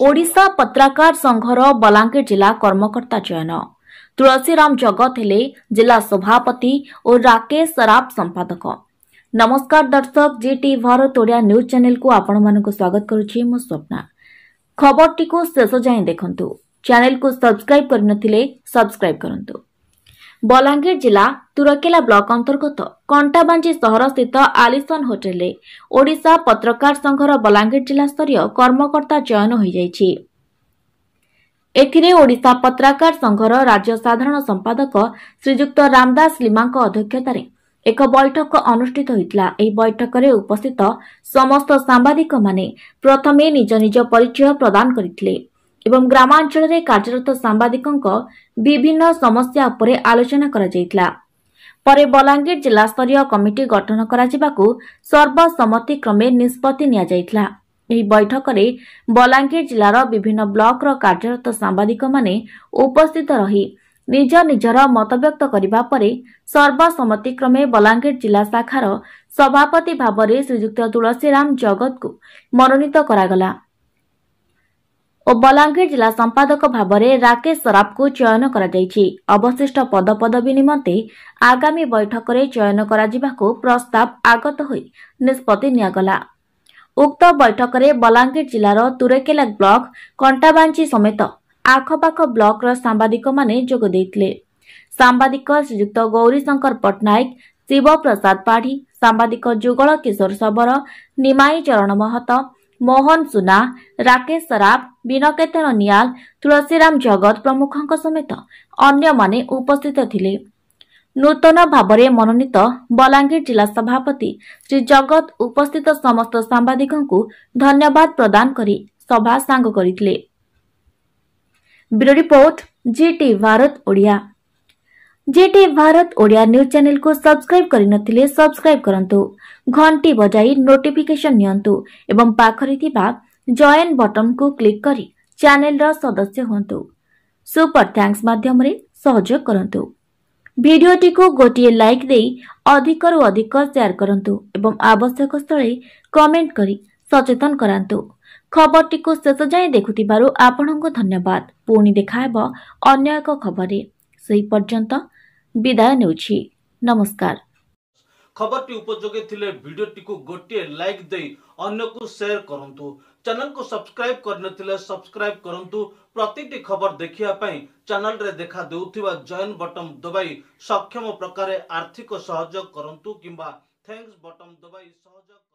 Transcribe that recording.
ओडिशा पत्रकार संघर बलांगीर जिला कर्मकर्ता चयन तुलसीराम जगत हेले जिला सभापति और राकेश सराफ संपादक नमस्कार दर्शक G T Bharat Odia news channel को आपण मान स्वागत करप्ना खबर टी शेष जाए देखु चैनल को सब्सक्राइब करें सब्सक्राइब करूँ ବଲାଙ୍ଗୀର ଜିଲ୍ଲା ତୁରକେଲା ବ୍ଲକ ଅନ୍ତର୍ଗତ କଣ୍ଟାବାଞ୍ଜି ସହର ସ୍ଥିତ ଆଲିସନ୍ ହୋଟେଲରେ ଓଡ଼ିଶା ପତ୍ରକାର ସଂଘର ବଲାଙ୍ଗୀର ଜିଲ୍ଲାସ୍ତରୀୟ କର୍ମକର୍ତ୍ତା ଚୟନ ହୋଇଯାଇଛି ଏଥିରେ ଓଡ଼ିଶା ପତ୍ରକାର ସଂଘର ରାଜ୍ୟ ସାଧାରଣ ସମ୍ପାଦକ ଶ୍ରୀଯୁକ୍ତ ରାମଦାସ ଲିମାଙ୍କ ଅଧ୍ୟକ୍ଷତାରେ ଏକ ବୈଠକ ଅନୁଷ୍ଠିତ ହୋଇଥିଲା ଏହି ବୈଠକରେ ଉପସ୍ଥିତ ସମସ୍ତ ସାମ୍ବାଦିକମାନେ ପ୍ରଥମେ ନିଜ ନିଜ ପରିଚୟ ପ୍ରଦାନ କରିଥିଲେ ଏବଂ ଗ୍ରାମାଞ୍ଚଳରେ କାର୍ଯ୍ୟରତ ସାମ୍ବାଦିକଙ୍କ ବିଭିନ୍ନ ସମସ୍ୟା ଉପରେ ଆଲୋଚନା କରାଯାଇଥିଲା ପରେ ବଲାଙ୍ଗୀର ଜିଲ୍ଲାସ୍ତରୀୟ କମିଟି ଗଠନ କରାଯିବାକୁ ସର୍ବସମ୍ମତିକ୍ରମେ ନିଷ୍ପତ୍ତି ନିଆଯାଇଥିଲା ଏହି ବୈଠକରେ ବଲାଙ୍ଗୀର ଜିଲ୍ଲାର ବିଭିନ୍ନ ବ୍ଲକର କାର୍ଯ୍ୟରତ ସାମ୍ବାଦିକମାନେ ଉପସ୍ଥିତ ରହି ନିଜ ନିଜର ମତବ୍ୟକ୍ତ କରିବା ପରେ ସର୍ବସମ୍ମତିକ୍ରମେ ବଲାଙ୍ଗୀର ଜିଲ୍ଲା ଶାଖାର ସଭାପତି ଭାବରେ ଶ୍ରୀଯୁକ୍ତ ତୁଳସୀରାମ ଜଗତଙ୍କୁ ମନୋନୀତ କରାଗଲା ଓ ବଲାଙ୍ଗୀର ଜିଲ୍ଲା ସମ୍ପାଦକ ଭାବରେ ରାକେଶ ସରାଫଙ୍କୁ ଚୟନ କରାଯାଇଛି ଅବଶିଷ୍ଟ ପଦପଦବୀ ନିମନ୍ତେ ଆଗାମୀ ବୈଠକରେ ଚୟନ କରାଯିବାକୁ ପ୍ରସ୍ତାବ ଆଗତ ହୋଇ ନିଷ୍ପତ୍ତି ନିଆଗଲା ଉକ୍ତ ବୈଠକରେ ବଲାଙ୍ଗୀର ଜିଲ୍ଲାର ତୁରେକେଲା ବ୍ଲକ କଣ୍ଟାବାଞ୍ଚି ସମେତ ଆଖପାଖ ବ୍ଲକର ସାମ୍ବାଦିକମାନେ ଯୋଗ ଦେଇଥିଲେ ସାମ୍ବାଦିକ ଶ୍ରୀଯୁକ୍ତ ଗୌରୀଶଙ୍କର ପଟ୍ଟନାୟକ ଶିବପ୍ରସାଦ ପାଢ଼ୀ ସାମ୍ବାଦିକ ଯୁଗଳ କିଶୋର ଶବର ନିମାଇ ଚରଣ ମହତ मोहन सुना राकेश सराभ विनकेतन नियाल तुलसीरम जगत प्रमुख समेत अन्य उपस्थित भाबरे मननित बलाङ्गीर जिल्ला सभापति श्री जगत उपस्थित समस्त सामा धन्यवाद करी सभा सांग साङ गरिपोर्टी JT Bharat Odia news channel को सब्सक्राइब करिन सब्सक्राइब करंतु घंटी बजाई नोटिफिकेशन नियंतु एवं पाखरी थीबा जॉइन बटन को क्लिक करी चैनल रा सदस्य होंतु सुपर थैंक्स माध्यम रे सहयोग करंतु वीडियो टी को गोटिए लाइक देई अधिक और अधिक शेयर करंतु एवं आवश्यक स्थले कमेंट करी सचेतन करंतु खबर टी को सत जाय देखुति बारो आपनको धन्यवाद पूर्णि देखाइबो अन्य एक खबर रे सही पर्यंता ବିଦାୟ ନେଉଛି ନମସ୍କାର ଖବରଟି ଉପଯୋଗୀ ଥିଲେ ଭିଡ଼ିଓଟିକୁ ଗୋଟିଏ ଲାଇକ୍ ଦେଇ ଅନ୍ୟକୁ ସେୟାର କରନ୍ତୁ ଚ୍ୟାନେଲକୁ ସବସ୍କ୍ରାଇବ୍ କରିନଥିଲେ ସବସ୍କ୍ରାଇବ୍ କରନ୍ତୁ ପ୍ରତିଟି ଖବର ଦେଖିବା ପାଇଁ ଚ୍ୟାନେଲରେ ଦେଖା ଦେଉଥିବା ଜଏନ୍ ବଟନ୍ ଦବାଇ ସକ୍ଷମ ପ୍ରକାରେ ଆର୍ଥିକ ସହଯୋଗ କରନ୍ତୁ କିମ୍ବା ଥ୍ୟାଙ୍କସ୍ ବଟନ୍ ଦବାଇ ସହଯୋଗ